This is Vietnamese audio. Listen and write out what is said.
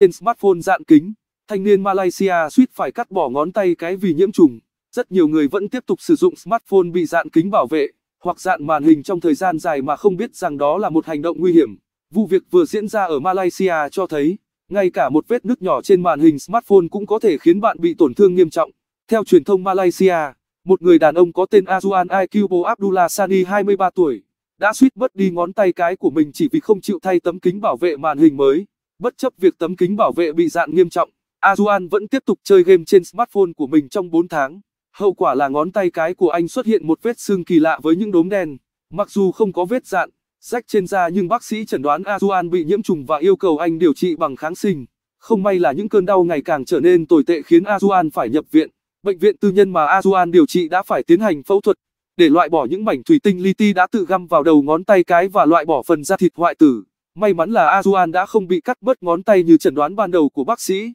Trên smartphone dạn kính, thanh niên Malaysia suýt phải cắt bỏ ngón tay cái vì nhiễm trùng. Rất nhiều người vẫn tiếp tục sử dụng smartphone bị dạn kính bảo vệ hoặc dạn màn hình trong thời gian dài mà không biết rằng đó là một hành động nguy hiểm. Vụ việc vừa diễn ra ở Malaysia cho thấy, ngay cả một vết nứt nhỏ trên màn hình smartphone cũng có thể khiến bạn bị tổn thương nghiêm trọng. Theo truyền thông Malaysia, một người đàn ông có tên Azuan Aikibo Abdullah Sani 23 tuổi, đã suýt mất đi ngón tay cái của mình chỉ vì không chịu thay tấm kính bảo vệ màn hình mới. Bất chấp việc tấm kính bảo vệ bị dạn nghiêm trọng, Azuan vẫn tiếp tục chơi game trên smartphone của mình trong 4 tháng. Hậu quả là ngón tay cái của anh xuất hiện một vết xương kỳ lạ với những đốm đen. Mặc dù không có vết dạn, rách trên da nhưng bác sĩ chẩn đoán Azuan bị nhiễm trùng và yêu cầu anh điều trị bằng kháng sinh. Không may là những cơn đau ngày càng trở nên tồi tệ khiến Azuan phải nhập viện. Bệnh viện tư nhân mà Azuan điều trị đã phải tiến hành phẫu thuật để loại bỏ những mảnh thủy tinh li ti đã tự găm vào đầu ngón tay cái và loại bỏ phần da thịt hoại tử. May mắn là Azuan đã không bị cắt bớt ngón tay như chẩn đoán ban đầu của bác sĩ.